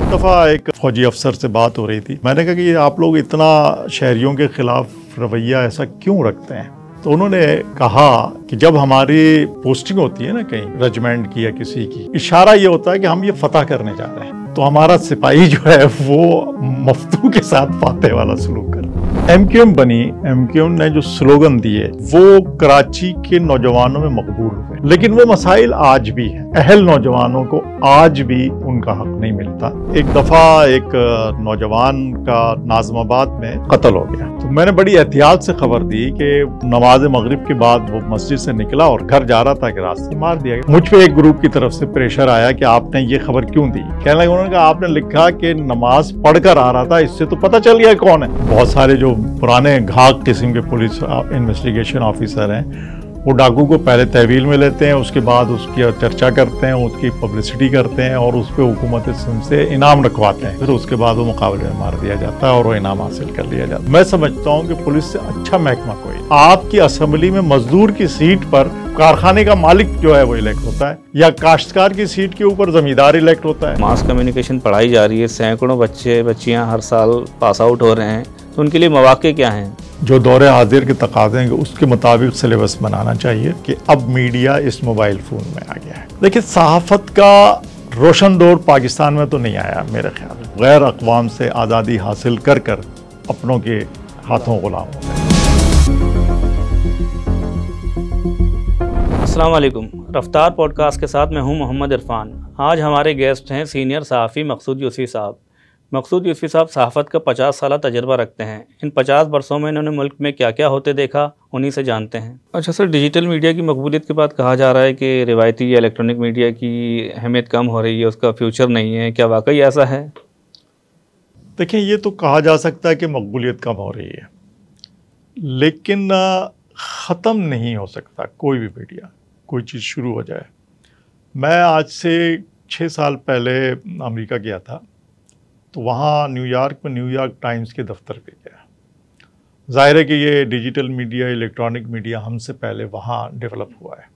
एक दफ़ा एक फौजी अफसर से बात हो रही थी मैंने कहा कि आप लोग इतना शहरियों के खिलाफ रवैया ऐसा क्यों रखते हैं तो उन्होंने कहा कि जब हमारी पोस्टिंग होती है ना कहीं रेजिमेंट की या किसी की इशारा ये होता है कि हम ये फतेह करने जा रहे हैं तो हमारा सिपाही जो है वो मफतू के साथ फाते वाला सलूक कर एम क्यू एम बनी एम क्यू एम ने जो स्लोगन दिए वो कराची के नौजवानों में मकबूल हुए लेकिन वो मसाइल आज भी हैं अहल नौजवानों को आज भी उनका हक नहीं मिलता एक दफ़ा एक नौजवान का नाजमाबाद में कत्ल हो गया तो मैंने बड़ी एहतियात से खबर दी कि नमाज मगरिब के बाद वो मस्जिद से निकला और घर जा रहा था कि रास्ते मार दिया गया मुझ पर एक ग्रुप की तरफ से प्रेशर आया कि आपने ये खबर क्यों दी कहने लगे उन्होंने कहा आपने लिखा कि नमाज पढ़कर आ रहा था इससे तो पता चल गया कौन है बहुत सारे जो पुराने घाक किस्म के पुलिस इन्वेस्टिगेशन ऑफिसर हैं वो डाकू को पहले तहवील में लेते हैं उसके बाद उसकी चर्चा करते हैं उसकी पब्लिसिटी करते हैं और उस पर हुकूमत सिंध से इनाम रखवाते हैं फिर उसके बाद वो मुकाबले में मार दिया जाता है और वो इनाम हासिल कर लिया जाता है मैं समझता हूँ कि पुलिस से अच्छा महकमा कोई आपकी असम्बली में मजदूर की सीट पर कारखाने का मालिक जो है वो इलेक्ट होता है या काश्तकार की सीट के ऊपर जमींदार इलेक्ट होता है मास कम्युनिकेशन पढ़ाई जा रही है सैकड़ों बच्चे बच्चियां हर साल पास आउट हो रहे हैं तो उनके लिए मौाक़े क्या हैं जो दौरे हाजिर के तकाजे हैं उसके मुताबिक सिलेबस बनाना चाहिए कि अब मीडिया इस मोबाइल फ़ोन में आ गया है देखिए सहाफ़त का रोशन दौर पाकिस्तान में तो नहीं आया मेरे ख्याल गैर अकवाम से आज़ादी हासिल कर कर अपनों के हाथों गुलाम हो गए अस्सलाम वालेकुम रफ्तार पॉडकास्ट के साथ मैं हूं मोहम्मद इरफान आज हमारे गेस्ट हैं सीनियर सहाफ़ी मकसूद यूसी साहब मकसूद यूसी साहब सहाफ़त का पचास साल तजर्बा रखते हैं इन पचास बरसों में इन्होंने मुल्क में क्या क्या होते देखा उन्हीं से जानते हैं अच्छा सर डिजिटल मीडिया की मकबूलियत के बाद कहा जा रहा है कि रिवायती या इलेक्ट्रॉनिक मीडिया की अहमियत कम हो रही है उसका फ्यूचर नहीं है क्या वाकई ऐसा है देखें ये तो कहा जा सकता है कि मकबूलियत कम हो रही है लेकिन ख़त्म नहीं हो सकता कोई भी मीडिया कोई चीज़ शुरू हो जाए मैं आज से छः साल पहले अमेरिका गया था तो वहाँ न्यूयॉर्क में न्यूयॉर्क टाइम्स के दफ्तर पे गया जाहिर है कि ये डिजिटल मीडिया इलेक्ट्रॉनिक मीडिया हमसे पहले वहाँ डेवलप हुआ है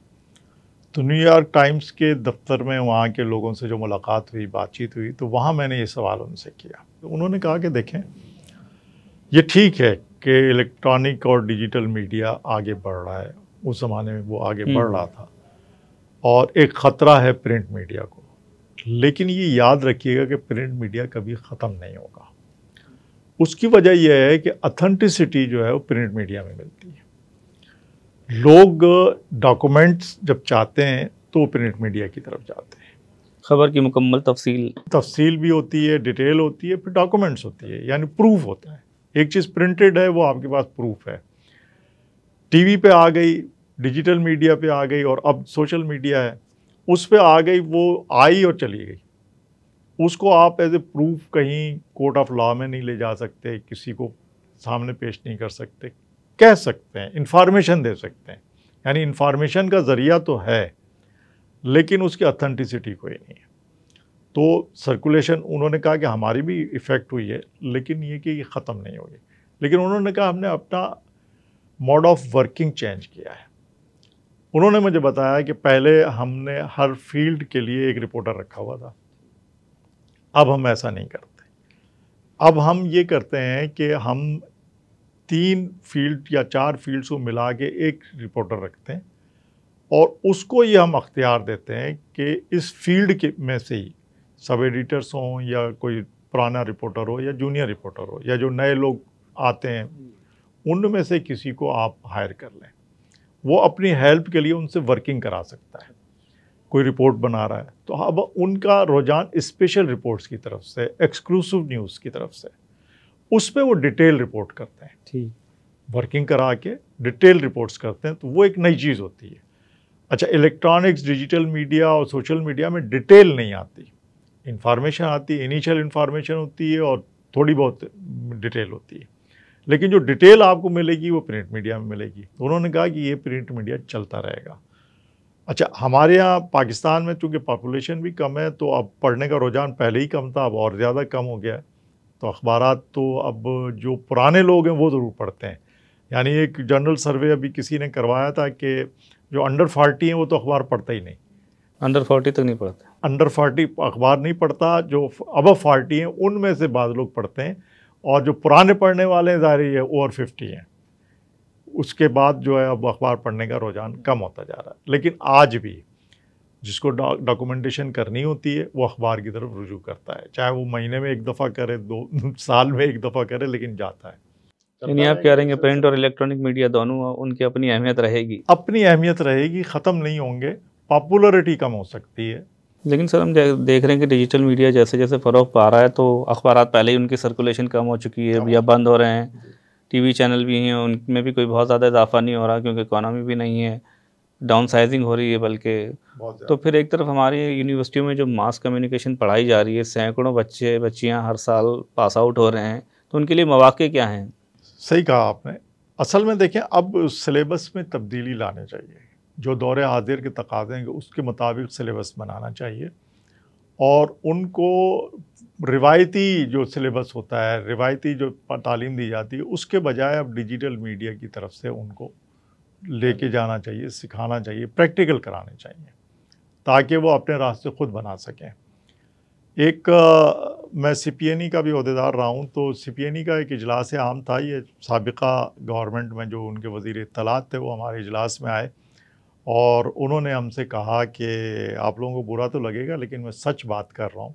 तो न्यूयॉर्क टाइम्स के दफ्तर में वहाँ के लोगों से जो मुलाकात हुई बातचीत हुई तो वहाँ मैंने ये सवाल उनसे किया तो उन्होंने कहा कि देखें ये ठीक है कि इलेक्ट्रॉनिक और डिजिटल मीडिया आगे बढ़ रहा है उस ज़माने में वो आगे बढ़ हम्म। रहा था और एक ख़तरा है प्रिंट मीडिया को लेकिन ये याद रखिएगा कि प्रिंट मीडिया कभी ख़त्म नहीं होगा उसकी वजह यह है कि अथेंटिसिटी जो है वो प्रिंट मीडिया में मिलती है लोग डॉक्यूमेंट्स जब चाहते हैं तो प्रिंट मीडिया की तरफ जाते हैं खबर की मुकम्मल तफसील तफसील भी होती है डिटेल होती है फिर डॉक्यूमेंट्स होती है यानी प्रूफ होता है एक चीज़ प्रिंटेड है वो आपके पास प्रूफ है टीवी पे आ गई डिजिटल मीडिया पे आ गई और अब सोशल मीडिया है उस पर आ गई वो आई और चली गई उसको आप एज ए प्रूफ कहीं कोर्ट ऑफ लॉ में नहीं ले जा सकते किसी को सामने पेश नहीं कर सकते कह सकते हैं इन्फॉर्मेशन दे सकते हैं यानी इन्फॉर्मेशन का ज़रिया तो है लेकिन उसकी अथेंटिसिटी कोई नहीं है तो सर्कुलेशन उन्होंने कहा कि हमारी भी इफ़ेक्ट हुई है लेकिन ये कि ख़त्म नहीं होगी लेकिन उन्होंने कहा हमने अपना मोड ऑफ वर्किंग चेंज किया है उन्होंने मुझे बताया कि पहले हमने हर फील्ड के लिए एक रिपोर्टर रखा हुआ था अब हम ऐसा नहीं करते अब हम ये करते हैं कि हम तीन फील्ड या चार फील्ड्स को मिला के एक रिपोर्टर रखते हैं और उसको ये हम अख्तियार देते हैं कि इस फील्ड के में से ही सब एडिटर्स हों या कोई पुराना रिपोर्टर हो या जूनियर रिपोर्टर हो या जो नए लोग आते हैं उनमें से किसी को आप हायर कर लें वो अपनी हेल्प के लिए उनसे वर्किंग करा सकता है कोई रिपोर्ट बना रहा है तो अब उनका रुझान स्पेशल रिपोर्ट्स की तरफ से एक्सक्लूसिव न्यूज़ की तरफ से उस पर वो डिटेल रिपोर्ट करते हैं ठीक वर्किंग करा के डिटेल रिपोर्ट्स करते हैं तो वो एक नई चीज़ होती है अच्छा इलेक्ट्रॉनिक्स डिजिटल मीडिया और सोशल मीडिया में डिटेल नहीं आती इन्फॉर्मेशन आती है इनिशियल इंफॉर्मेशन होती है और थोड़ी बहुत डिटेल होती है लेकिन जो डिटेल आपको मिलेगी वो प्रिंट मीडिया में मिलेगी तो उन्होंने कहा कि ये प्रिंट मीडिया चलता रहेगा अच्छा हमारे यहाँ पाकिस्तान में चूँकि पॉपुलेशन भी कम है तो अब पढ़ने का रुझान पहले ही कम था अब और ज़्यादा कम हो गया है तो अखबार तो अब जो पुराने लोग हैं वो ज़रूर पढ़ते हैं यानी एक जनरल सर्वे अभी किसी ने करवाया था कि जो अंडर फोर्टी हैं वो तो अखबार पढ़ता ही नहीं अंडर फोर्टी तक तो नहीं पढ़ता अंडर फोर्टी अखबार नहीं पढ़ता जो अब फोर्टी हैं उनमें से बाद लोग पढ़ते हैं और जो पुराने पढ़ने वाले हैं ज़ाहिर ये ओवर फिफ्टी हैं उसके बाद जो है अब अखबार पढ़ने का रुझान कम होता जा रहा है लेकिन आज भी जिसको डॉक्यूमेंटेशन करनी होती है वो अखबार की तरफ रुजू करता है चाहे वो महीने में एक दफ़ा करे दो साल में एक दफ़ा करे लेकिन जाता है यानी आप कह रहे हैं प्रिंट और इलेक्ट्रॉनिक मीडिया दोनों उनकी अपनी अहमियत रहेगी अपनी अहमियत रहेगी ख़त्म नहीं होंगे पॉपुलरिटी कम हो सकती है लेकिन सर हम देख रहे हैं कि डिजिटल मीडिया जैसे जैसे फ़रोग पा रहा है तो अखबार पहले ही उनकी सर्कुलेशन कम हो चुकी है या बंद हो रहे हैं टीवी चैनल भी हैं उनमें भी कोई बहुत ज़्यादा इजाफा नहीं हो रहा क्योंकि इकानमी भी नहीं है डाउन साइजिंग हो रही है बल्कि तो फिर एक तरफ हमारी यूनिवर्सिटियों में जो मास कम्युनिकेशन पढ़ाई जा रही है सैकड़ों बच्चे बच्चियाँ हर साल पास आउट हो रहे हैं तो उनके लिए मौाक़े क्या हैं सही कहा आपने असल में देखें अब सिलेबस में तब्दीली लानी चाहिए जो दौर हाजिर के तकाजे हैं उसके मुताबिक सिलेबस बनाना चाहिए और उनको रिवायती जो सिलेबस होता है रिवायती जो तालीम दी जाती है उसके बजाय अब डिजिटल मीडिया की तरफ से उनको लेके जाना चाहिए सिखाना चाहिए प्रैक्टिकल कराने चाहिए ताकि वो अपने रास्ते खुद बना सकें एक आ, मैं सी e का भी अहदेदार रहा हूँ तो सी e का एक इजलास आम था ये सबका गवर्नमेंट में जो उनके वज़ी इतलात थे वो हमारे इजलास में आए और उन्होंने हमसे कहा कि आप लोगों को बुरा तो लगेगा लेकिन मैं सच बात कर रहा हूँ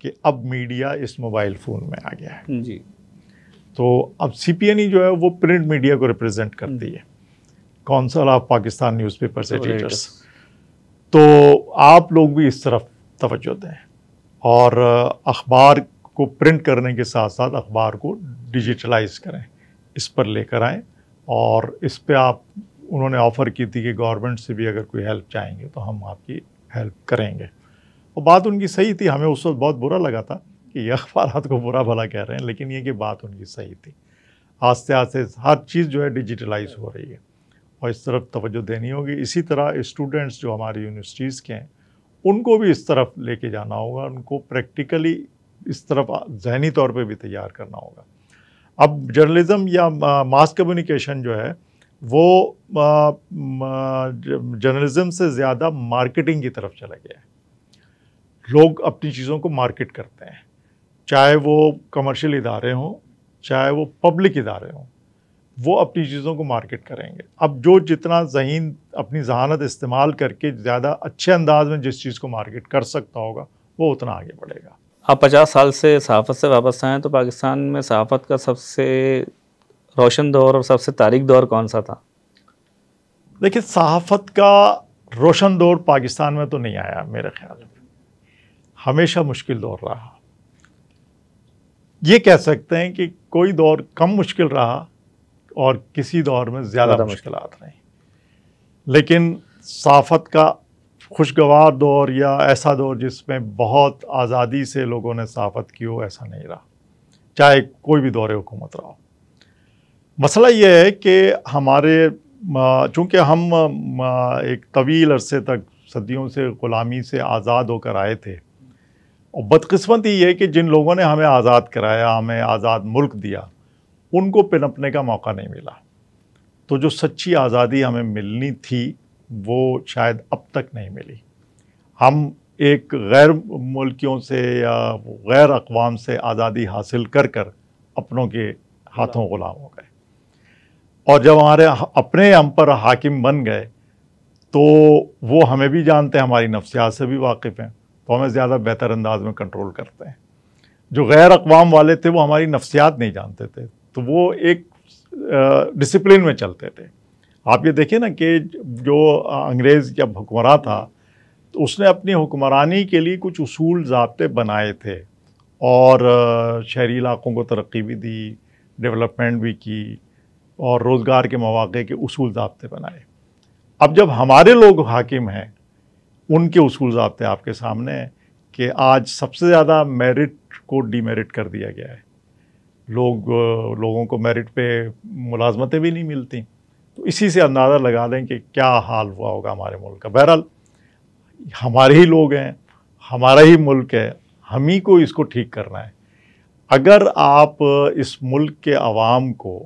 कि अब मीडिया इस मोबाइल फ़ोन में आ गया है जी तो अब सी e जो है वो प्रिंट मीडिया को रिप्रेजेंट करती हम्म। है कौंसल ऑफ पाकिस्तान से एडिटर्स तो, तो आप लोग भी इस तरफ तवज्जो दें और अखबार को प्रिंट करने के साथ साथ अखबार को डिजिटलाइज करें इस पर लेकर आएँ और इस पर आप उन्होंने ऑफ़र की थी कि गवर्नमेंट से भी अगर कोई हेल्प चाहेंगे तो हम आपकी हेल्प करेंगे और बात उनकी सही थी हमें उस वक्त बहुत बुरा लगा था कि ये अखबार को बुरा भला कह रहे हैं लेकिन ये कि बात उनकी सही थी आस्ते आस्ते हर चीज़ जो है डिजिटलाइज हो रही है और इस तरफ तवज्जो देनी होगी इसी तरह स्टूडेंट्स जो हमारी यूनिवर्सिटीज़ के हैं उनको भी इस तरफ लेके जाना होगा उनको प्रैक्टिकली इस तरफ जहनी तौर पे भी तैयार करना होगा अब जर्नलिज़म या मास कम्युनिकेशन जो है वो जर्नलिज्म से ज़्यादा मार्केटिंग की तरफ चला गया है लोग अपनी चीज़ों को मार्केट करते हैं चाहे वो कमर्शियल इदारे हों चाहे वो पब्लिक इदारे हों वो अपनी चीज़ों को मार्केट करेंगे अब जो जितना जहीन अपनी जहानत इस्तेमाल करके ज़्यादा अच्छे अंदाज में जिस चीज़ को मार्केट कर सकता होगा वो उतना आगे बढ़ेगा आप पचास साल से सहाफ़त से वापस आएँ तो पाकिस्तान में सहाफ़त का सबसे रोशन दौर और सबसे तारिक दौर कौन सा था देखिए सहाफ़त का रोशन दौर पाकिस्तान में तो नहीं आया मेरे ख्याल में हमेशा मुश्किल दौर रहा ये कह सकते हैं कि कोई दौर कम मुश्किल रहा और किसी दौर में ज़्यादा मुश्किल नहीं लेकिन सहाफ़त का खुशगवार दौर या ऐसा दौर जिसमें बहुत आज़ादी से लोगों ने सहाफ़त की हो ऐसा नहीं रहा चाहे कोई भी दौर हुकूमत रहा हो मसला ये है कि हमारे चूँकि हम एक तवील अरसे तक सदियों से ग़ुलामी से आज़ाद होकर आए थे और बदकस्मती ये कि जिन लोगों ने हमें आज़ाद कराया हमें आज़ाद मुल्क दिया उनको पिनपने का मौका नहीं मिला तो जो सच्ची आज़ादी हमें मिलनी थी वो शायद अब तक नहीं मिली हम एक गैर मुल्कियों से या गैर अकवाम से आज़ादी हासिल कर कर अपनों के हाथों ग़ुलाम और जब हमारे अपने हम पर हाकिम बन गए तो वो हमें भी जानते हैं हमारी नफ्सियात से भी वाकिफ़ हैं तो हमें ज़्यादा बेहतर अंदाज में कंट्रोल करते हैं जो गैर अकवाम वाले थे वो हमारी नफ्सियात नहीं जानते थे तो वो एक डिसिप्लिन में चलते थे आप ये देखें ना कि जो अंग्रेज़ जब हुक्मरान था तो उसने अपनी हुक्मरानी के लिए कुछ असूल जबते बनाए थे और शहरी इलाकों को तरक्की भी दी डेवलपमेंट भी की और रोज़गार के मौाक़े के असूल ज़बते बनाए अब जब हमारे लोग हाकिम हैं उनके असूल ज़बते आपके सामने हैं कि आज सबसे ज़्यादा मेरिट को डीमेरिट कर दिया गया है लोग लोगों को मेरिट पे मुलाजमतें भी नहीं मिलती तो इसी से अंदाज़ा लगा लें कि क्या हाल हुआ होगा हमारे मुल्क का बहरहाल हमारे ही लोग हैं हमारा ही मुल्क है हम ही को इसको ठीक करना है अगर आप इस मुल्क के आवाम को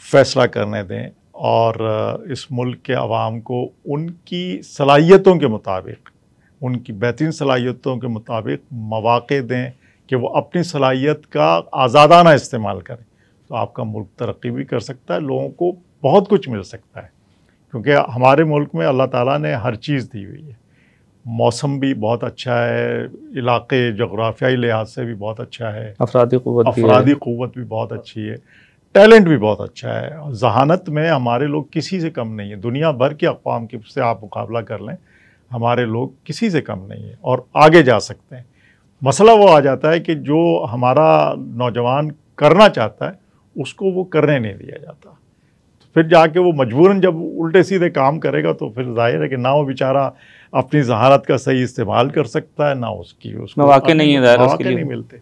फैसला करने दें और इस मुल्क के आवाम को उनकी सलाहियतों के मुताबिक उनकी बेहतरीन सलाहियतों के मुताबिक मौाक़े दें कि वो अपनी सलाहियत का आज़ादाना इस्तेमाल करें तो आपका मुल्क तरक्की भी कर सकता है लोगों को बहुत कुछ मिल सकता है क्योंकि हमारे मुल्क में अल्लाह ताला ने हर चीज़ दी हुई है मौसम भी बहुत अच्छा है इलाके जगराफियाई लिहाज से भी बहुत अच्छा है अफराधी अफराधी क़वत भी बहुत अच्छी है टैलेंट भी बहुत अच्छा है जहानत में हमारे लोग किसी से कम नहीं है दुनिया भर के अकवाम के से आप मुकाबला कर लें हमारे लोग किसी से कम नहीं है और आगे जा सकते हैं मसला वो आ जाता है कि जो हमारा नौजवान करना चाहता है उसको वो करने नहीं दिया जाता तो फिर जाके वो मजबूरन जब उल्टे सीधे काम करेगा तो फिर जाहिर है कि ना वो बेचारा अपनी जहानत का सही इस्तेमाल कर सकता है ना उसकी उसको नहीं, नहीं नहीं मिलते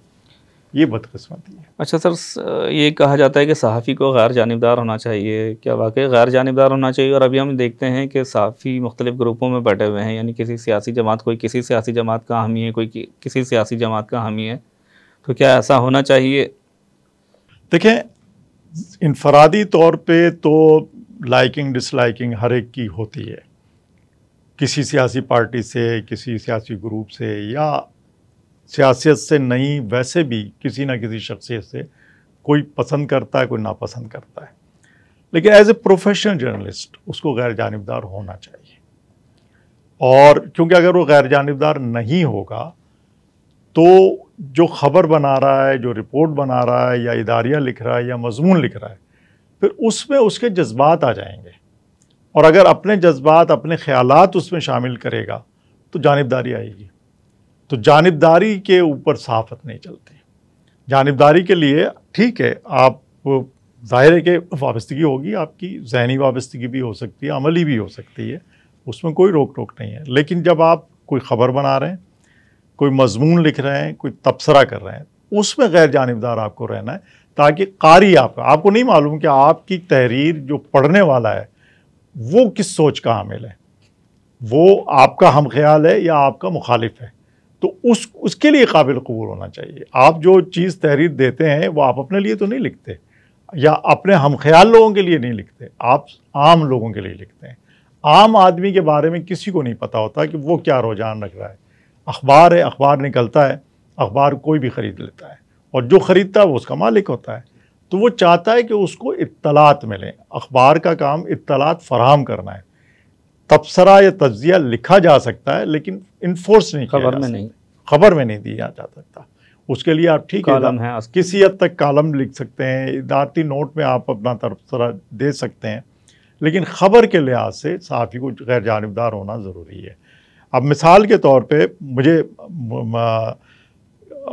ये बदकस्मती है अच्छा सर ये कहा जाता है कि सहाफ़ी को गैर जानबदार होना चाहिए क्या वाकई गैर जानबदार होना चाहिए और अभी हम देखते हैं कि सहाफ़ी मुख्तलिफ ग्रुपों में बैठे हुए हैं यानी किसी सियासी जमात कोई किसी सियासी जमात का हामी है कोई किसी सियासी जमात का हामी है तो क्या ऐसा होना चाहिए देखें इनफरादी तौर पर तो लाइकिंग डिसलाइकिंग हर एक की होती है किसी सियासी पार्टी से किसी सियासी ग्रुप से या सियासत से नहीं वैसे भी किसी ना किसी शख्सियत से कोई पसंद करता है कोई नापसंद करता है लेकिन एज ए प्रोफेशनल जर्नलिस्ट उसको गैर जानबदार होना चाहिए और क्योंकि अगर वो गैर जानबदार नहीं होगा तो जो खबर बना रहा है जो रिपोर्ट बना रहा है या इदारिया लिख रहा है या मजमून लिख रहा है फिर उसमें उसके जज्बात आ जाएंगे और अगर अपने जज्बात अपने ख्याल उसमें शामिल करेगा तो जानबदारी आएगी तो जानबदारी के ऊपर सहाफत नहीं चलती जानबदारी के लिए ठीक है आप ज़ाहिर के वाबस्तगी होगी आपकी जहनी वाबस्तगी भी हो सकती है अमली भी हो सकती है उसमें कोई रोक टोक नहीं है लेकिन जब आप कोई ख़बर बना रहे हैं कोई मजमून लिख रहे हैं कोई तबसरा कर रहे हैं उसमें गैर जानबदार आपको रहना है ताकि कारी आप, आपको नहीं मालूम कि आपकी तहरीर जो पढ़ने वाला है वो किस सोच का हामिल है वो आपका हम ख्याल है या आपका मुखालिफ है तो उस उसके लिए काबिल कबूल होना चाहिए आप जो चीज़ तहरीर देते हैं वो आप अपने लिए तो नहीं लिखते या अपने हम ख्याल लोगों के लिए नहीं लिखते आप आम लोगों के लिए लिखते हैं आम आदमी के बारे में किसी को नहीं पता होता कि वो क्या रुझान रख रहा है अखबार है अखबार निकलता है अखबार कोई भी ख़रीद लेता है और जो ख़रीदता है वो उसका मालिक होता है तो वो चाहता है कि उसको इतलात मिलें अखबार का काम इतलात फराहम करना है तबसरा या तजिया लिखा जा सकता है लेकिन इन्फोर्स नहीं खबर में नहीं खबर में नहीं दिया जा सकता उसके लिए आप ठीक कालम है किसी हद तक कालम लिख सकते हैं इदारती नोट में आप अपना तबसरा दे सकते हैं लेकिन खबर के लिहाज से साफ़ी को गैर जानबदार होना ज़रूरी है अब मिसाल के तौर पर मुझे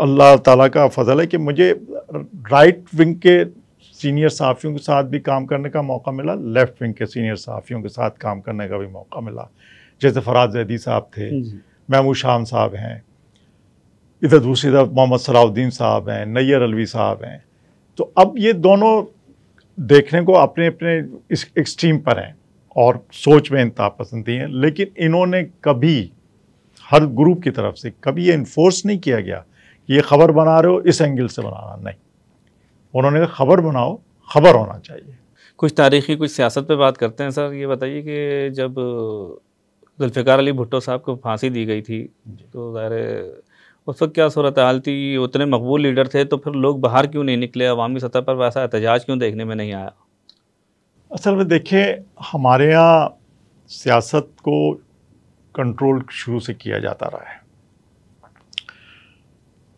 अल्लाह ताला का फजल है कि मुझे राइट विंग के सीनियर सहाफ़ियों के साथ भी काम करने का मौका मिला लेफ्ट विंग के सीनियर सहाफ़ियों के साथ काम करने का भी मौका मिला जैसे फराज जैदी साहब थे महमूद शाम साहब हैं इधर दूसरी तरफ मोहम्मद सलाउद्दीन साहब हैं नैयर अलवी साहब हैं तो अब ये दोनों देखने को अपने अपने इस एक्सट्रीम पर हैं और सोच में इंतहा पसंदी हैं लेकिन इन्होंने कभी हर ग्रुप की तरफ से कभी ये इन्फोर्स नहीं किया गया कि ये खबर बना रहे हो इस एंगल से बनाना नहीं उन्होंने कहा खबर बनाओ खबर होना चाहिए कुछ तारीखी कुछ सियासत पे बात करते हैं सर ये बताइए कि जब जुल्फ़िकार अली भुट्टो साहब को फांसी दी गई थी तो ज़ाहिर उस वक्त क्या सूरत हाल थी उतने मकबूल लीडर थे तो फिर लोग बाहर क्यों नहीं निकले अवामी सतह पर वैसा एहतजाज क्यों देखने में नहीं आया असल में देखिए हमारे यहाँ सियासत को कंट्रोल शुरू से किया जाता रहा है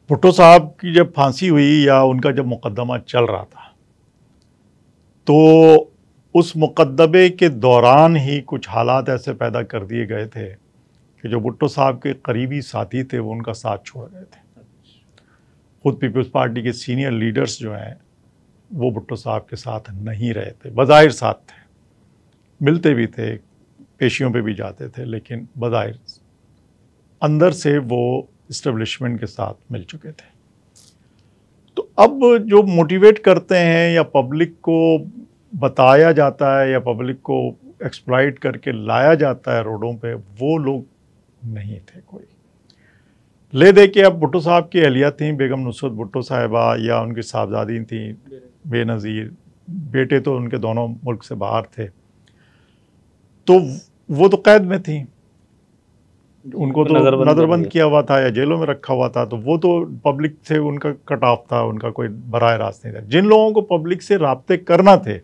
भुट्टो साहब की जब फांसी हुई या उनका जब मुकदमा चल रहा था तो उस मुकदमे के दौरान ही कुछ हालात ऐसे पैदा कर दिए गए थे कि जो भुट्टो साहब के करीबी साथी थे वो उनका साथ छोड़ गए थे खुद पीपल्स पार्टी के सीनियर लीडर्स जो हैं वो भुट्टो साहब के साथ नहीं रहे थे बज़ाहिर साथ थे मिलते भी थे पेशियों पे भी जाते थे लेकिन बज़ाहिर अंदर से वो इस्टबलिशमेंट के साथ मिल चुके थे तो अब जो मोटिवेट करते हैं या पब्लिक को बताया जाता है या पब्लिक को एक्सप्लाइट करके लाया जाता है रोडों पे वो लोग नहीं थे कोई ले दे के अब भुट्टो साहब की अहलिया थी बेगम नुसरत भुट्टो साहिबा या उनकी साहबजादी थी बेनज़ीर बेटे तो उनके दोनों मुल्क से बाहर थे तो वो तो कैद में थी उनको तो, तो नजरबंद, किया हुआ था या जेलों में रखा हुआ था तो वो तो पब्लिक से उनका कट ऑफ था उनका कोई बरए रास्त नहीं था जिन लोगों को पब्लिक से रबते करना थे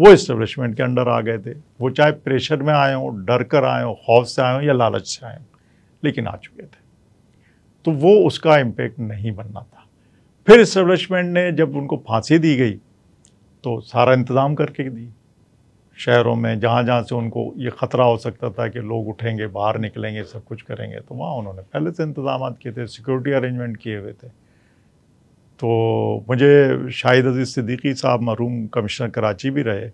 वो इस्टबलिशमेंट के अंडर आ गए थे वो चाहे प्रेशर में आए हों डर कर आए हों खौफ से आए हों या लालच से आए हों लेकिन आ चुके थे तो वो उसका इम्पेक्ट नहीं बनना था फिर इस्टेब्लिशमेंट ने जब उनको फांसी दी गई तो सारा इंतज़ाम करके दी शहरों में जहाँ जहाँ से उनको ये ख़तरा हो सकता था कि लोग उठेंगे बाहर निकलेंगे सब कुछ करेंगे तो वहाँ उन्होंने पहले से इंतजाम किए थे सिक्योरिटी अरेंजमेंट किए हुए थे तो मुझे शाहिद अजीज़ सिद्दीकी साहब मरूम कमिश्नर कराची भी रहे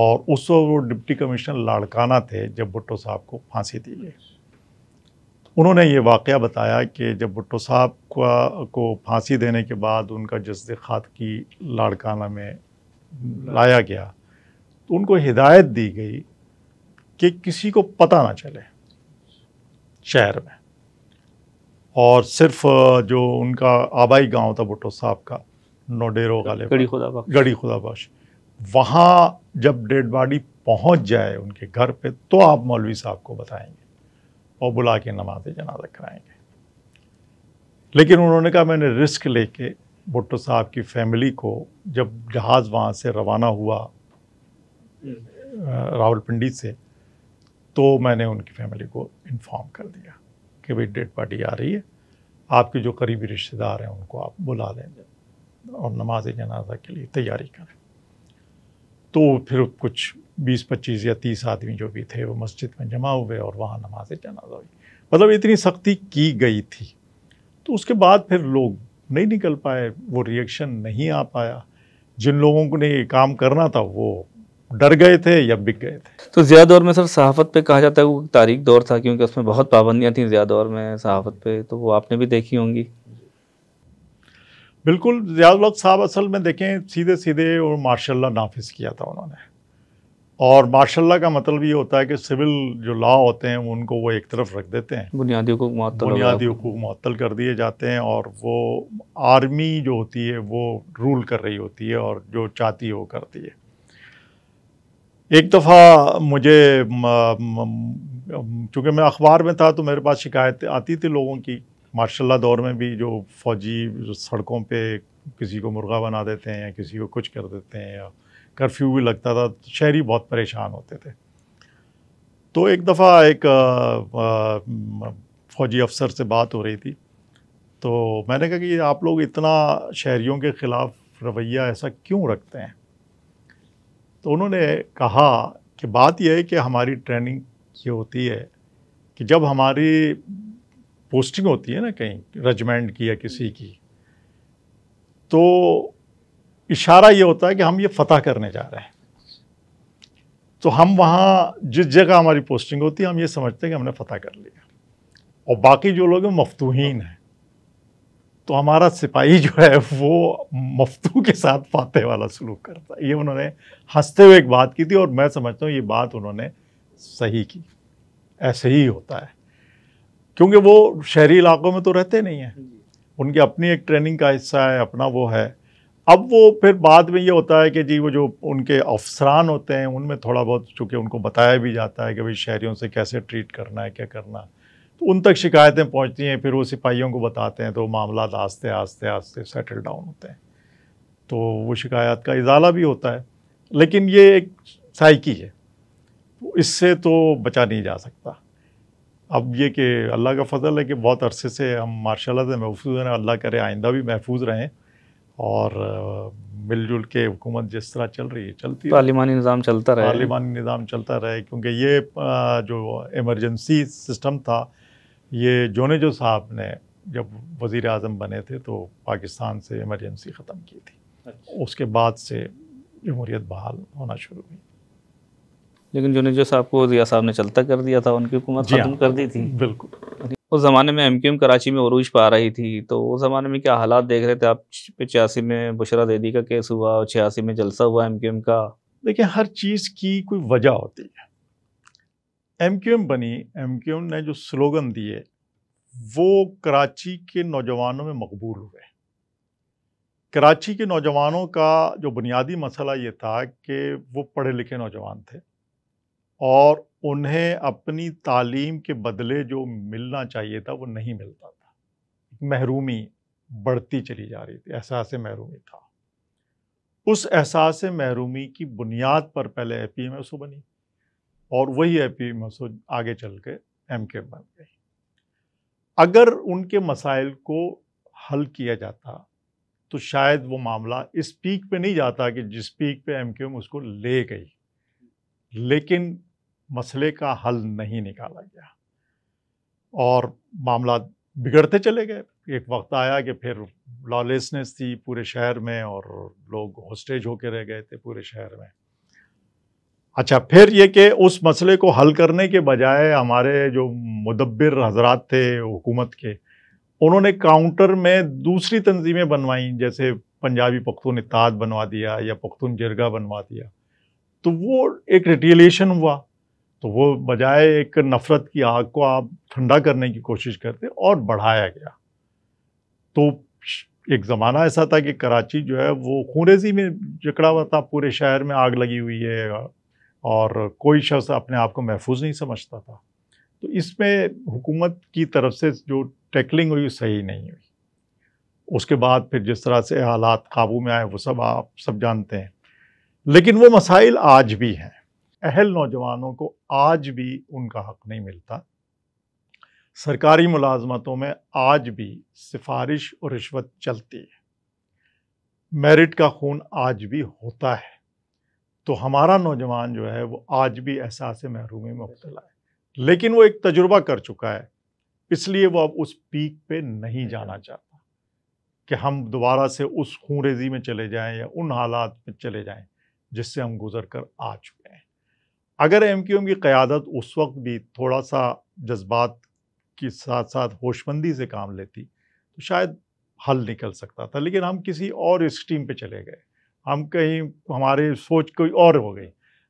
और उस वक्त वो डिप्टी कमिश्नर लाड़काना थे जब भुट्टो साहब को फांसी दी गई उन्होंने ये वाक़ बताया कि जब भुट्टो साहब का को फांसी देने के बाद उनका जस्द खात की लाड़काना में लाया गया उनको हिदायत दी गई कि किसी को पता ना चले शहर में और सिर्फ जो उनका आबाई गांव था भुट्टो साहब का नोडेरो गाले गड़ी खुदा गड़ी खुदा वहाँ जब डेड बॉडी पहुँच जाए उनके घर पे तो आप मौलवी साहब को बताएंगे और बुला के नमाज जनाजा कराएंगे लेकिन उन्होंने कहा मैंने रिस्क लेके भुट्टो साहब की फैमिली को जब जहाज़ वहाँ से रवाना हुआ राहुल पिंडी से तो मैंने उनकी फैमिली को इन्फॉर्म कर दिया कि भाई डेड पार्टी आ रही है आपके जो करीबी रिश्तेदार हैं उनको आप बुला लें और नमाज जनाजा के लिए तैयारी करें तो फिर कुछ 20-25 या 30 आदमी जो भी थे वो मस्जिद में जमा हुए और वहाँ नमाज जनाजा हुई मतलब इतनी सख्ती की गई थी तो उसके बाद फिर लोग नहीं निकल पाए वो रिएक्शन नहीं आ पाया जिन लोगों को ने ये काम करना था वो डर गए थे या बिक गए थे तो ज़िया दौर में सर सहाफ़त पे कहा जाता है वो तारीख दौर था क्योंकि उसमें बहुत पाबंदियाँ थी ज़िया दौर में सहाफ़त पे तो वो आपने भी देखी होंगी बिल्कुल ज़ियाउलक साहब असल में देखें सीधे सीधे और माशा नाफिज किया था उन्होंने और माशाला का मतलब ये होता है कि सिविल जो लॉ होते हैं उनको वो एक तरफ रख देते हैं बुनियादी हकूक मुतल बुनियादी हकूक मुतल कर दिए जाते हैं और वो आर्मी जो होती है वो रूल कर रही होती है और जो चाहती है वो करती है एक दफ़ा मुझे चूँकि मैं अखबार में था तो मेरे पास शिकायत आती थी लोगों की माशाल्लाह दौर में भी जो फौजी जो सड़कों पे किसी को मुर्गा बना देते हैं या किसी को कुछ कर देते हैं या कर्फ्यू भी लगता था तो शहरी बहुत परेशान होते थे तो एक दफ़ा एक फौजी अफसर से बात हो रही थी तो मैंने कहा कि आप लोग इतना शहरीों के ख़िलाफ़ रवैया ऐसा क्यों रखते हैं तो उन्होंने कहा कि बात यह है कि हमारी ट्रेनिंग ये होती है कि जब हमारी पोस्टिंग होती है ना कहीं रेजिमेंट की या किसी की तो इशारा ये होता है कि हम ये फ़तह करने जा रहे हैं तो हम वहाँ जिस जगह हमारी पोस्टिंग होती है हम ये समझते हैं कि हमने फ़तह कर लिया और बाकी जो लोग हैं मफतूहीन हैं तो हमारा सिपाही जो है वो मफ्तू के साथ फाते वाला सलूक करता ये उन्होंने हंसते हुए एक बात की थी और मैं समझता हूँ ये बात उन्होंने सही की ऐसे ही होता है क्योंकि वो शहरी इलाकों में तो रहते नहीं हैं उनकी अपनी एक ट्रेनिंग का हिस्सा है अपना वो है अब वो फिर बाद में ये होता है कि जी वो जो उनके अफसरान होते हैं उनमें थोड़ा बहुत चूँकि उनको बताया भी जाता है कि भाई शहरीों से कैसे ट्रीट करना है क्या करना है उन तक शिकायतें पहुंचती हैं फिर वो सिपाहियों को बताते हैं तो मामला आस्ते आस्ते आस्ते सेटल डाउन होते हैं तो वो शिकायत का इजाला भी होता है लेकिन ये एक साइकी है इससे तो बचा नहीं जा सकता अब ये कि अल्लाह का फजल है कि बहुत अरसे से हम माशाल्लाह से महफूज हैं अल्लाह करे आइंदा भी महफूज रहें और मिलजुल के हुकूमत जिस तरह चल रही है चलती पार्लिमानी निज़ाम चलता रहे पार्लिमानी निज़ाम चलता रहे क्योंकि ये जो इमरजेंसी सिस्टम था ये जोने जो साहब ने जब वज़ी अजम बने थे तो पाकिस्तान से एमरजेंसी ख़त्म की थी अच्छा। उसके बाद से जमहूरियत बहाल होना शुरू हुई लेकिन जोने जो साहब को जिया साहब ने चलता कर दिया था उनकी हुकूमत हाँ। ख़त्म कर दी थी बिल्कुल उस ज़माने में एम क्यू एम कराची में अरूज पा रही थी तो उस ज़माने में क्या हालात देख रहे थे आप छियासी में बुशरा देदी का केस हुआ और छियासी में जलसा हुआ एम क्यू एम का देखिए हर चीज़ की कोई वजह होती है एम बनी एम ने जो स्लोगन दिए वो कराची के नौजवानों में मकबूल हुए कराची के नौजवानों का जो बुनियादी मसला ये था कि वो पढ़े लिखे नौजवान थे और उन्हें अपनी तालीम के बदले जो मिलना चाहिए था वो नहीं मिलता था महरूमी बढ़ती चली जा रही थी एहसास महरूमी था उस एहसास महरूमी की बुनियाद पर पहले A P M S O बनी और वही आई मसूद आगे चल के एम के बन गई अगर उनके मसाइल को हल किया जाता तो शायद वो मामला इस पीक पे नहीं जाता कि जिस पीक पे एम क्यू उसको ले गई लेकिन मसले का हल नहीं निकाला गया और मामला बिगड़ते चले गए एक वक्त आया कि फिर लॉलेसनेस थी पूरे शहर में और लोग होस्टेज होके रह गए थे पूरे शहर में अच्छा फिर ये कि उस मसले को हल करने के बजाय हमारे जो मुदब्बिर हजरात थे हुकूमत के उन्होंने काउंटर में दूसरी तंजीमें बनवाई जैसे पंजाबी पख्तून इतिहाद बनवा दिया या पख्तून जरगा बनवा दिया तो वो एक रिटेलिएशन हुआ तो वो बजाय एक नफ़रत की आग को आप ठंडा करने की कोशिश करते और बढ़ाया गया तो एक ज़माना ऐसा था कि कराची जो है वो खूनरेजी में जकड़ा हुआ था पूरे शहर में आग लगी हुई है और कोई शख्स अपने आप को महफूज नहीं समझता था तो इसमें हुकूमत की तरफ से जो टैकलिंग हुई सही नहीं हुई उसके बाद फिर जिस तरह से हालात काबू में आए वो सब आप सब जानते हैं लेकिन वो मसाइल आज भी हैं अहल नौजवानों को आज भी उनका हक नहीं मिलता सरकारी मुलाजमतों में आज भी सिफारिश और रिश्वत चलती है मेरिट का खून आज भी होता है तो हमारा नौजवान जो है वो आज भी एहसास महरूमी में मुबतला है लेकिन वो एक तजुर्बा कर चुका है इसलिए वो अब उस पीक पे नहीं जाना चाहता कि हम दोबारा से उस खूनरेजी में चले जाएं या उन हालात में चले जाएं जिससे हम गुजर कर आ चुके हैं अगर एम क्यू एम की क़्यादत उस वक्त भी थोड़ा सा जज्बात के साथ साथ होशमंदी से काम लेती तो शायद हल निकल सकता था लेकिन हम किसी और स्ट्रीम पे चले गए हम कहीं हमारी सोच कोई और हो गई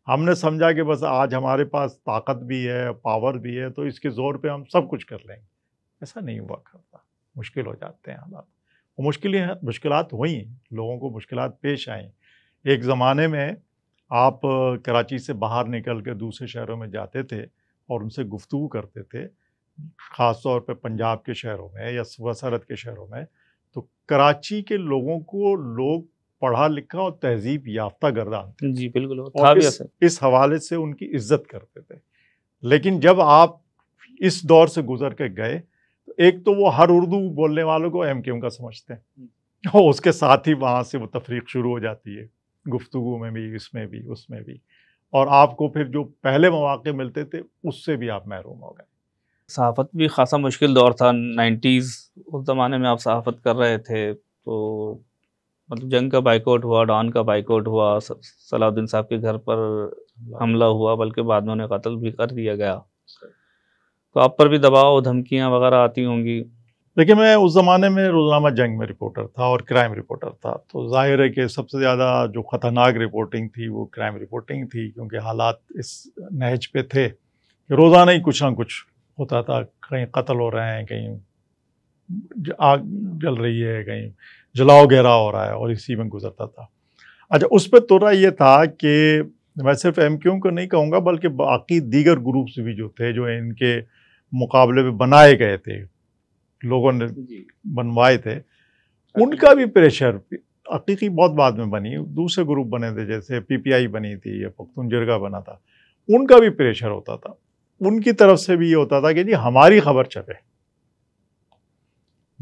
हमने समझा कि बस आज हमारे पास ताकत भी है पावर भी है तो इसके ज़ोर पे हम सब कुछ कर लेंगे ऐसा नहीं हुआ करता मुश्किल हो जाते हैं हालात और मुश्किलें मुश्किल हुई लोगों को मुश्किल पेश आई एक ज़माने में आप कराची से बाहर निकल कर दूसरे शहरों में जाते थे और उनसे गुफ्तु करते थे ख़ास तौर पर पंजाब के शहरों में या सुबह सरहद के शहरों में तो कराची के लोगों को लोग पढ़ा लिखा और तहजीब याफ्ता गर्दान जी बिल्कुल और इस, इस हवाले से उनकी इज्जत करते थे लेकिन जब आप इस दौर से गुजर के गए तो एक तो वो हर उर्दू बोलने वालों को एम क्यू का समझते हैं और उसके साथ ही वहाँ से वो तफरीक शुरू हो जाती है गुफ्तु में भी इसमें भी उसमें भी और आपको फिर जो पहले मौाक़े मिलते थे उससे भी आप महरूम हो गए सहाफ़त भी खासा मुश्किल दौर था नाइन्टीज़ उस ज़माने में आप सहाफ़त कर रहे थे तो मतलब जंग का बाइकआउट हुआ डॉन का बाइकआउट हुआ सलाउद्दीन साहब के घर पर हमला हुआ बल्कि बाद में उन्हें कत्ल भी कर दिया गया तो आप पर भी दबाव धमकियाँ वगैरह आती होंगी देखिए मैं उस ज़माने में रोज़नामा जंग में रिपोर्टर था और क्राइम रिपोर्टर था तो जाहिर है कि सबसे ज़्यादा जो ख़तरनाक रिपोर्टिंग थी वो क्राइम रिपोर्टिंग थी क्योंकि हालात इस नहज पे थे कि रोज़ाना ही कुछ ना कुछ होता था कहीं कत्ल हो रहे हैं कहीं आग जल रही है कहीं जलाओ गहरा हो रहा है और इसी में गुजरता था अच्छा उस पर तोरा ये था कि मैं सिर्फ एम क्यू को नहीं कहूँगा बल्कि बाकी दीगर ग्रुप्स भी जो थे जो इनके मुकाबले में बनाए गए थे लोगों ने बनवाए थे अच्छा। उनका भी प्रेशर हकीकी बहुत बाद में बनी दूसरे ग्रुप बने थे जैसे पीपीआई बनी थी या पख्तून जिरगा बना था उनका भी प्रेशर होता था उनकी तरफ से भी ये होता था कि जी हमारी खबर छपे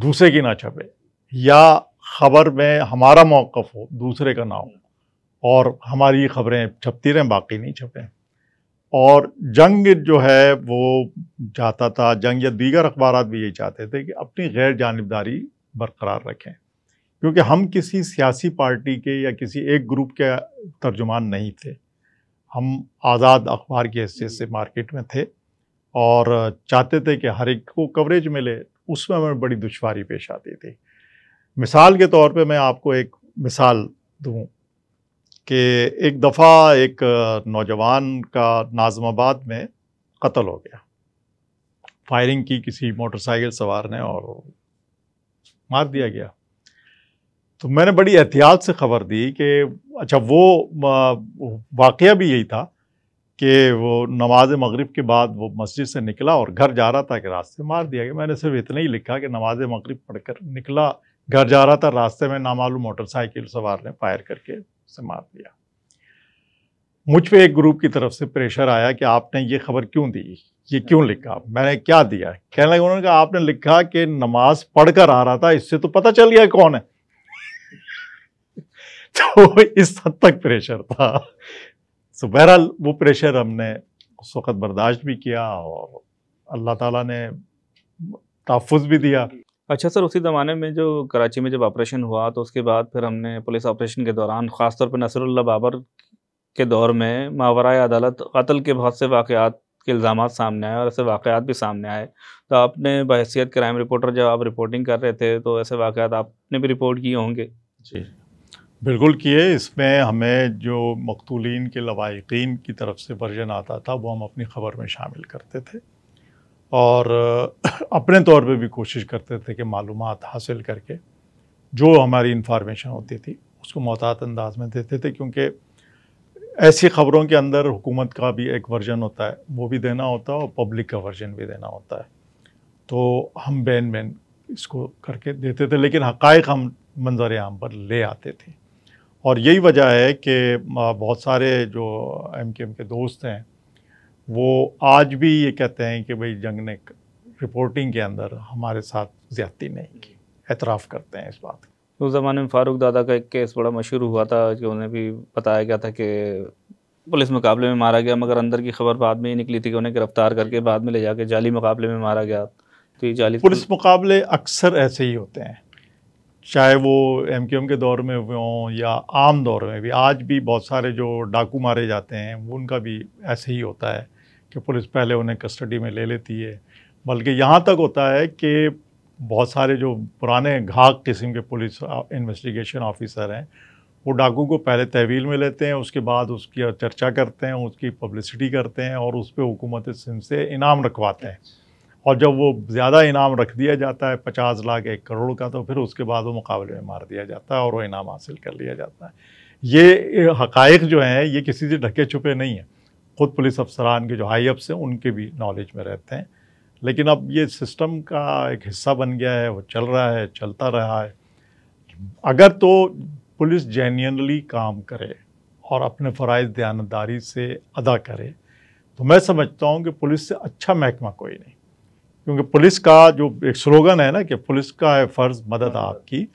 दूसरे की ना छपे या ख़बर में हमारा मौक़ हो दूसरे का ना हो और हमारी खबरें छपती रहें बाकी नहीं छपें और जंग जो है वो चाहता था जंग या दीगर अखबार भी यही चाहते थे कि अपनी गैर जानबदारी बरकरार रखें क्योंकि हम किसी सियासी पार्टी के या किसी एक ग्रुप के तर्जुमान नहीं थे हम आज़ाद अखबार की हैसियत से मार्केट में थे और चाहते थे कि हर एक को कवरेज मिले उसमें हमें बड़ी दुशारी पेश आती थी मिसाल के तौर पे मैं आपको एक मिसाल दूँ कि एक दफ़ा एक नौजवान का नाजमाबाद में कत्ल हो गया फायरिंग की किसी मोटरसाइकिल सवार ने और मार दिया गया तो मैंने बड़ी एहतियात से ख़बर दी कि अच्छा वो वाक़ भी यही था कि वो नमाज मगरिब के बाद वो मस्जिद से निकला और घर जा रहा था कि रास्ते मार दिया गया मैंने सिर्फ इतना ही लिखा कि नमाज मगरिब पढ़कर निकला घर जा रहा था रास्ते में नामालूम मोटरसाइकिल सवार ने फायर करके उसे मार दिया मुझ पे एक ग्रुप की तरफ से प्रेशर आया कि आपने ये खबर क्यों दी ये क्यों लिखा मैंने क्या दिया कहने लगे उन्होंने कहा आपने लिखा कि नमाज पढ़कर आ रहा था इससे तो पता चल गया कौन है तो इस हद तक प्रेशर था सो so, बहरहाल वो प्रेशर हमने उस वक़्त बर्दाश्त भी किया और अल्लाह ताला ने तहफ़ भी दिया अच्छा सर उसी ज़माने में जो कराची में जब ऑपरेशन हुआ तो उसके बाद फिर हमने पुलिस ऑपरेशन के दौरान ख़ासतौर पर नसरुल्ला बाबर के दौर में मावरा अदालत कत्ल के बहुत से वाक़ात के इल्ज़ाम सामने आए और ऐसे वाक़ात भी सामने आए तो आपने बहसीत क्राइम रिपोर्टर जब आप रिपोर्टिंग कर रहे थे तो ऐसे वाक़ात आपने भी रिपोर्ट किए होंगे जी बिल्कुल किए इसमें हमें जो मकतूलिन के लवाकिन की तरफ से वर्जन आता था वो हम अपनी ख़बर में शामिल करते थे और अपने तौर पे भी कोशिश करते थे कि मालूम हासिल करके जो हमारी इंफॉर्मेशन होती थी उसको मोहतात अंदाज में देते थे क्योंकि ऐसी ख़बरों के अंदर हुकूमत का भी एक वर्जन होता है वो भी देना होता है और पब्लिक का वर्जन भी देना होता है तो हम बैन बैन इसको करके देते थे लेकिन हक़ हम मंजर आम पर ले आते थे और यही वजह है कि बहुत सारे जो एम के एम के दोस्त हैं वो आज भी ये कहते हैं कि भाई जंग ने रिपोर्टिंग के अंदर हमारे साथ ज़्यादती नहीं की एतराफ़ करते हैं इस बात उस ज़माने में फ़ारूक दादा का एक केस बड़ा मशहूर हुआ था कि उन्हें भी बताया गया था कि पुलिस मुकाबले में मारा गया मगर अंदर की खबर बाद में ही निकली थी कि उन्हें गिरफ्तार करके बाद में ले जाके जाली मुकाबले में मारा गया तो ये जाली पुलिस मुकाबले अक्सर ऐसे ही होते हैं चाहे वो एम के दौर में हों या आम दौर में भी आज भी बहुत सारे जो डाकू मारे जाते हैं उनका भी ऐसे ही होता है कि पुलिस पहले उन्हें कस्टडी में ले लेती है बल्कि यहाँ तक होता है कि बहुत सारे जो पुराने घाक किस्म के पुलिस इन्वेस्टिगेशन ऑफिसर हैं वो डाकू को पहले तहवील में लेते हैं उसके बाद उसकी चर्चा करते हैं उसकी पब्लिसिटी करते हैं और उस पर हुकूमत सिंध से इनाम रखवाते हैं और जब वो ज़्यादा इनाम रख दिया जाता है पचास लाख एक करोड़ का तो फिर उसके बाद वो मुकाबले में मार दिया जाता है और वो इनाम हासिल कर लिया जाता है ये हकायक जो हैं ये किसी से ढके छुपे नहीं हैं खुद पुलिस अफसरान के जो हाई अप्स हैं उनके भी नॉलेज में रहते हैं लेकिन अब ये सिस्टम का एक हिस्सा बन गया है वो चल रहा है चलता रहा है अगर तो पुलिस जेन्यनली काम करे और अपने फ़रज़ दयानतदारी से अदा करे तो मैं समझता हूँ कि पुलिस से अच्छा महकमा कोई नहीं क्योंकि पुलिस का जो एक स्लोगन है ना कि पुलिस का है फ़र्ज़ मदद आपकी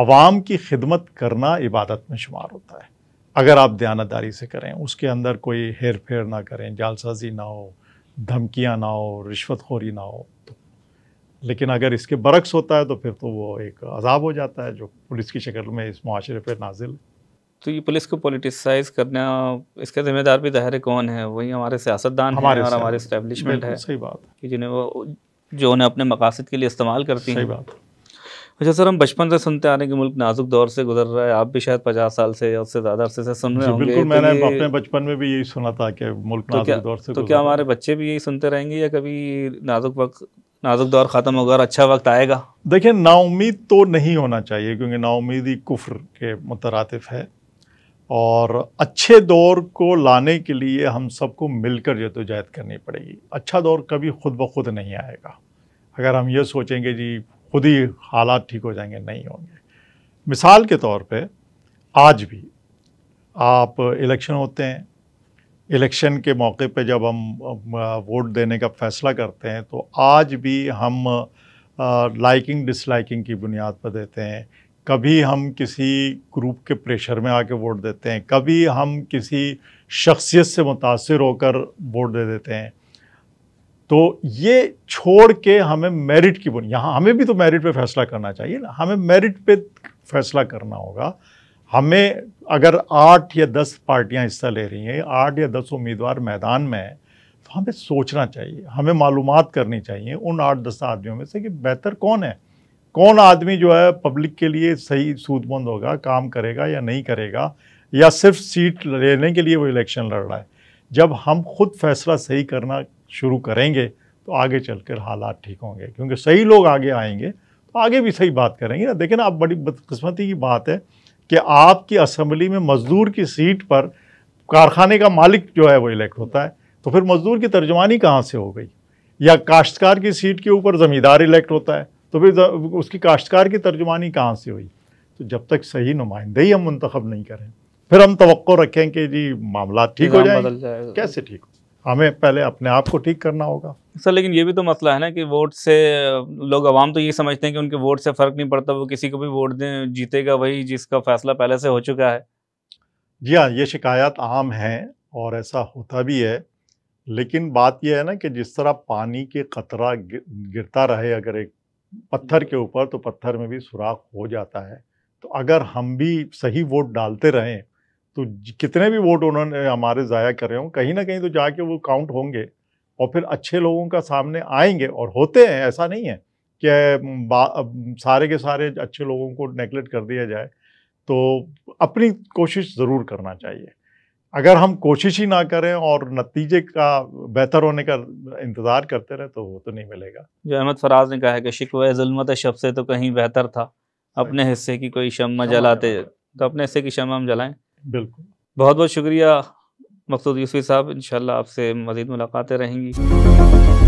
आवाम की खिदमत करना इबादत में शुमार होता है अगर आप दयानतदारी से करें उसके अंदर कोई हेर फेर ना करें जालसाजी ना हो धमकियाँ ना हो रिश्वत खोरी ना हो तो लेकिन अगर इसके बरक्स होता है तो फिर तो वो एक अजाब हो जाता है जो पुलिस की शक्ल में इस माशरे पर नाजिल तो ये पुलिस को पोलिटिसाइज करना इसका जिम्मेदार भी दाहिर कौन है वही हमारे सियासतदान हमारे हमारे इस्टेब्लिशमेंट है सही बात है कि जिन्हें वो जो उन्हें अपने मकासद के लिए इस्तेमाल करती है बात अच्छा सर हम बचपन से सुनते आ रहे हैं कि मुल्क नाजुक दौर से गुजर रहा है आप भी शायद पचास साल से या उससे ज़्यादा अरसे से सुन रहे होंगे बिल्कुल तो मैंने अपने बचपन में भी यही सुना था कि मुल्क तो नाजुक दौर से तो क्या हमारे बच्चे भी यही सुनते रहेंगे या कभी नाजुक वक्त नाजुक दौर ख़त्म होगा और अच्छा वक्त आएगा देखिए नाउमीद तो नहीं होना चाहिए क्योंकि नाउमीदी कुफर के मुतरतफ़ है और अच्छे दौर को लाने के लिए हम सबको मिलकर जदोजहद करनी पड़ेगी अच्छा दौर कभी खुद ब खुद नहीं आएगा अगर हम ये सोचेंगे जी खुद ही हालात ठीक हो जाएंगे नहीं होंगे मिसाल के तौर पे आज भी आप इलेक्शन होते हैं इलेक्शन के मौके पे जब हम वोट देने का फ़ैसला करते हैं तो आज भी हम लाइकिंग डिसलाइकिंग की बुनियाद पर देते हैं कभी हम किसी ग्रुप के प्रेशर में आके वोट देते हैं कभी हम किसी शख्सियत से मुतासर होकर वोट दे देते हैं तो ये छोड़ के हमें मेरिट की बुनियाद यहाँ हमें भी तो मेरिट पे फैसला करना चाहिए ना हमें मेरिट पे फैसला करना होगा हमें अगर आठ या दस पार्टियाँ हिस्सा ले रही हैं आठ या दस उम्मीदवार मैदान में हैं तो हमें सोचना चाहिए हमें मालूम करनी चाहिए उन आठ दस आदमियों में से कि बेहतर कौन है कौन आदमी जो है पब्लिक के लिए सही सूदमंद होगा काम करेगा या नहीं करेगा या सिर्फ सीट लेने के लिए वो इलेक्शन लड़ रहा है जब हम खुद फैसला सही करना शुरू करेंगे तो आगे चलकर हालात ठीक होंगे क्योंकि सही लोग आगे आएंगे तो आगे भी सही बात करेंगे ना देखें ना आप बड़ी बदकस्मती की बात है कि आपकी असम्बली में मज़दूर की सीट पर कारखाने का मालिक जो है वो इलेक्ट होता है तो फिर मज़दूर की तर्जमानी कहाँ से हो गई या काश्तकार की सीट के ऊपर ज़मींदार इलेक्ट होता है तो फिर उसकी काश्तकार की तर्जुमानी कहाँ से हुई तो जब तक सही नुमाइंदे ही हम मंतखब नहीं करें फिर हम तो रखें कि जी मामला ठीक हो जाए कैसे ठीक हमें पहले अपने आप को ठीक करना होगा सर लेकिन ये भी तो मसला है ना कि वोट से लोग आवाम तो ये समझते हैं कि उनके वोट से फ़र्क नहीं पड़ता वो किसी को भी वोट दें जीतेगा वही जिसका फैसला पहले से हो चुका है जी हाँ ये शिकायत आम है और ऐसा होता भी है लेकिन बात यह है ना कि जिस तरह पानी के कतरा गिरता रहे अगर एक पत्थर के हम्म। ऊपर तो पत्थर में भी सुराख हो जाता है तो अगर हम भी सही वोट डालते रहें तो कितने भी वोट उन्होंने हमारे ज़ाया कर रहे हों कहीं ना कहीं तो जाके वो काउंट होंगे और फिर अच्छे लोगों का सामने आएंगे और होते हैं ऐसा नहीं है कि सारे के सारे अच्छे लोगों को नेगलेक्ट कर दिया जाए तो अपनी कोशिश ज़रूर करना चाहिए अगर हम कोशिश ही ना करें और नतीजे का बेहतर होने का इंतज़ार करते रहे तो वो तो नहीं मिलेगा जो अहमद फराज ने कहा है कि शिकवा जुलमत शब से तो कहीं बेहतर था अपने हिस्से की कोई शमा जलाते तो अपने हिस्से की शमा हम जलाएं बिल्कुल बहुत बहुत शुक्रिया मकसूद यूसफ़ी साहब इन आपसे मज़ीद मुलाकातें रहेंगी